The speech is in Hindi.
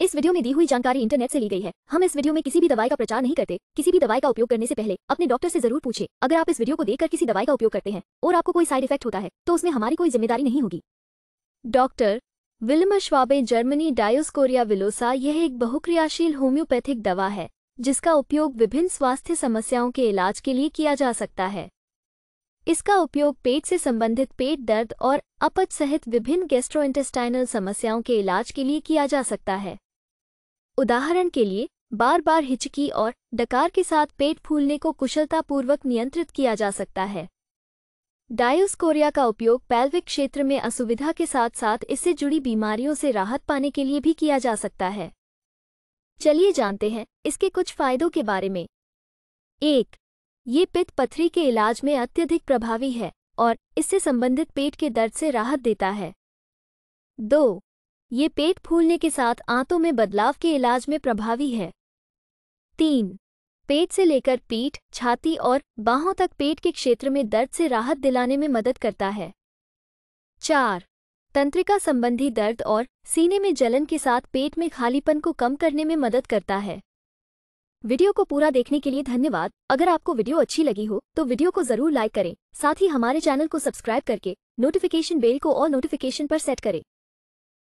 इस वीडियो में दी हुई जानकारी इंटरनेट से ली गई है हम इस वीडियो में किसी भी दवाई का प्रचार नहीं करते किसी भी दवाई का उपयोग करने से पहले अपने डॉक्टर से जरूर पूछे अगर आप इस वीडियो को देखकर किसी दवाई का उपयोग करते हैं और आपको कोई साइड इफेक्ट होता है तो उसमें हमारी कोई जिम्मेदारी नहीं होगी doctor Willmar Schwabe Germany dioscorea villosa यह एक बहुक्रियाशील होम्योपैथिक दवा है जिसका उपयोग विभिन्न स्वास्थ्य समस्याओं के इलाज के लिए किया जा सकता है इसका उपयोग पेट से संबंधित पेट दर्द और अपच सहित विभिन्न गैस्ट्रोइंटेस्टाइनल समस्याओं के इलाज के लिए किया जा सकता है उदाहरण के लिए बार बार हिचकी और डकार के साथ पेट फूलने को कुशलतापूर्वक नियंत्रित किया जा सकता है डायोस्कोरिया का उपयोग पैल्विक क्षेत्र में असुविधा के साथ साथ इससे जुड़ी बीमारियों से राहत पाने के लिए भी किया जा सकता है चलिए जानते हैं इसके कुछ फायदों के बारे में एक ये पित्त पथरी के इलाज में अत्यधिक प्रभावी है और इससे संबंधित पेट के दर्द से राहत देता है दो ये पेट फूलने के साथ आंतों में बदलाव के इलाज में प्रभावी है तीन पेट से लेकर पीठ छाती और बाहों तक पेट के क्षेत्र में दर्द से राहत दिलाने में मदद करता है चार तंत्रिका संबंधी दर्द और सीने में जलन के साथ पेट में खालीपन को कम करने में मदद करता है वीडियो को पूरा देखने के लिए धन्यवाद अगर आपको वीडियो अच्छी लगी हो तो वीडियो को जरूर लाइक करें साथ ही हमारे चैनल को सब्सक्राइब करके नोटिफिकेशन बेल को और नोटिफिकेशन पर सेट करें